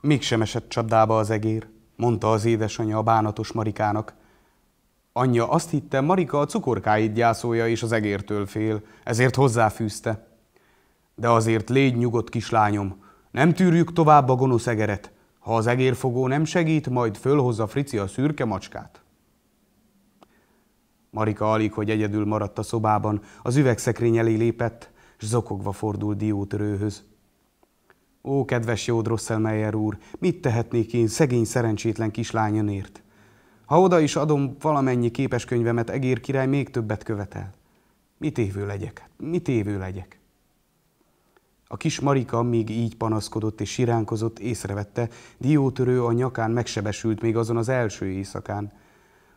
Mégsem esett csapdába az egér, mondta az édesanyja a bánatos Marikának. Anyja azt hitte, Marika a cukorkáit gyászolja és az egértől fél, ezért hozzáfűzte. De azért légy nyugodt, kislányom, nem tűrjük tovább a gonosz egeret. Ha az egérfogó nem segít, majd fölhozza Frici a szürke macskát. Marika alig, hogy egyedül maradt a szobában, az üvegszekrény elé lépett, és zokogva fordult diótörőhöz. Ó, kedves jó Drosselmeyer úr, mit tehetnék én szegény szerencsétlen kislányonért? Ha oda is adom valamennyi képeskönyvemet, Egér király még többet követel. Mit évő legyek? Mit évő legyek? A kis Marika még így panaszkodott és siránkozott, észrevette, diótörő a nyakán megsebesült még azon az első éjszakán.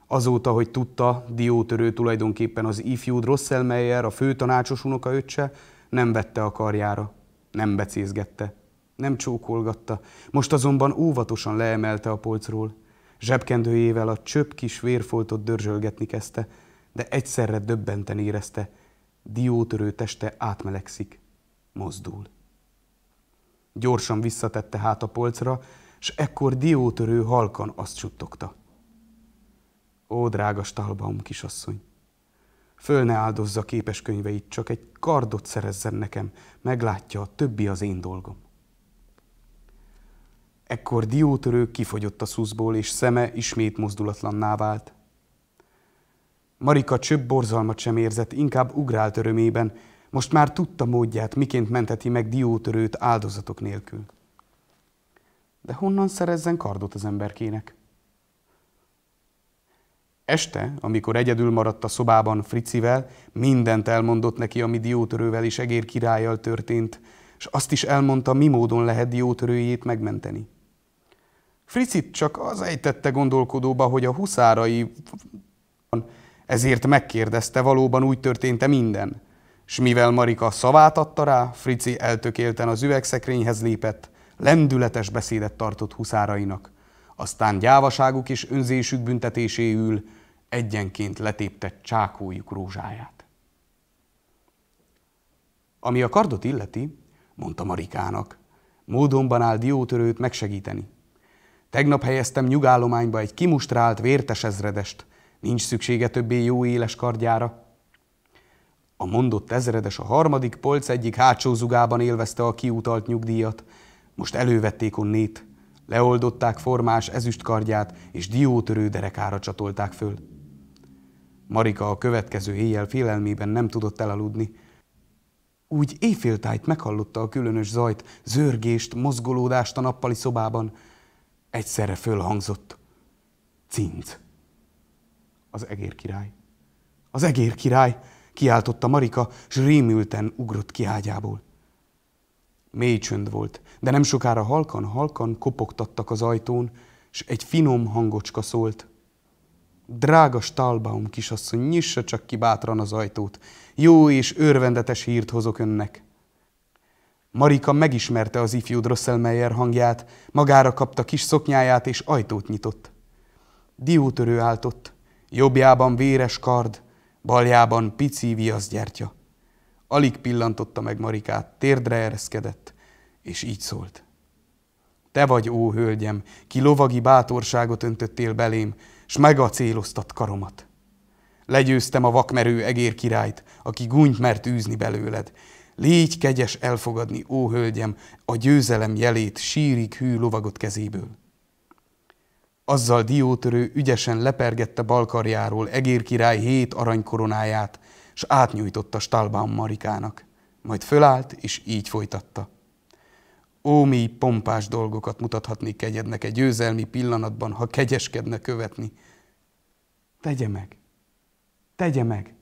Azóta, hogy tudta, diótörő tulajdonképpen az ifjú Drosselmeyer, a főtanácsos unoka öccse, nem vette a karjára, nem becézgette nem csókolgatta, most azonban óvatosan leemelte a polcról. Zsebkendőjével a csöpp kis vérfoltot dörzsölgetni kezdte, de egyszerre döbbenten érezte, diótörő teste átmelegszik, mozdul. Gyorsan visszatette hát a polcra, s ekkor diótörő halkan azt suttogta. Ó, drága Stalbaum kisasszony! Föl ne áldozza képes könyveit, csak egy kardot szerezzen nekem, meglátja, a többi az én dolgom. Ekkor diótörő kifogyott a szuszból, és szeme ismét mozdulatlanná vált. Marika csöbb borzalmat sem érzett, inkább ugrált örömében. Most már tudta módját, miként menteti meg diótörőt áldozatok nélkül. De honnan szerezzen kardot az emberkének? Este, amikor egyedül maradt a szobában Fricivel, mindent elmondott neki, ami diótörővel és egér királlyal történt, és azt is elmondta, mi módon lehet diótörőjét megmenteni. Fricit csak az ejtette gondolkodóba, hogy a huszárai... Ezért megkérdezte, valóban úgy történt-e minden. S mivel Marika szavát adta rá, Frici eltökélten az üvegszekrényhez lépett, lendületes beszédet tartott huszárainak. Aztán gyávaságuk és önzésük büntetéséül egyenként letépte csákójuk rózsáját. Ami a kardot illeti, mondta Marikának, módonban áll diótörőt megsegíteni. Tegnap helyeztem nyugállományba egy kimustrált vértes ezredest. Nincs szüksége többé jó éles kardjára. A mondott ezredes a harmadik polc egyik hátsó zugában élvezte a kiutalt nyugdíjat. Most elővették onnét. Leoldották formás ezüstkardját, és diótörő derekára csatolták föl. Marika a következő éjjel félelmében nem tudott elaludni. Úgy éjféltájt meghallotta a különös zajt, zörgést, mozgolódást a nappali szobában – egyszerre fölhangzott. Cinc. Az egér király. Az egér király, kiáltotta Marika, s rémülten ugrott ki ágyából. Mély csönd volt, de nem sokára halkan-halkan kopogtattak az ajtón, s egy finom hangocska szólt. Drága Stahlbaum kisasszony, nyissa csak ki bátran az ajtót. Jó és örvendetes hírt hozok önnek. Marika megismerte az ifjú Drosselmeyer hangját, magára kapta kis szoknyáját és ajtót nyitott. Diótörő álltott, jobbjában véres kard, baljában pici viaszgyertya. Alig pillantotta meg Marikát, térdre ereszkedett, és így szólt. Te vagy, ó hölgyem, ki lovagi bátorságot öntöttél belém, s megacéloztat karomat. Legyőztem a vakmerő egér királyt, aki gúnyt mert űzni belőled, Légy kegyes elfogadni, ó hölgyem, a győzelem jelét, sírik hű lovagot kezéből. Azzal diótörő ügyesen lepergette balkarjáról Egér király hét aranykoronáját, s átnyújtotta Stalbaum Marikának. Majd fölállt, és így folytatta. Ó, mi pompás dolgokat mutathatni kegyednek egy győzelmi pillanatban, ha kegyeskedne követni. Tegye meg! Tegye meg!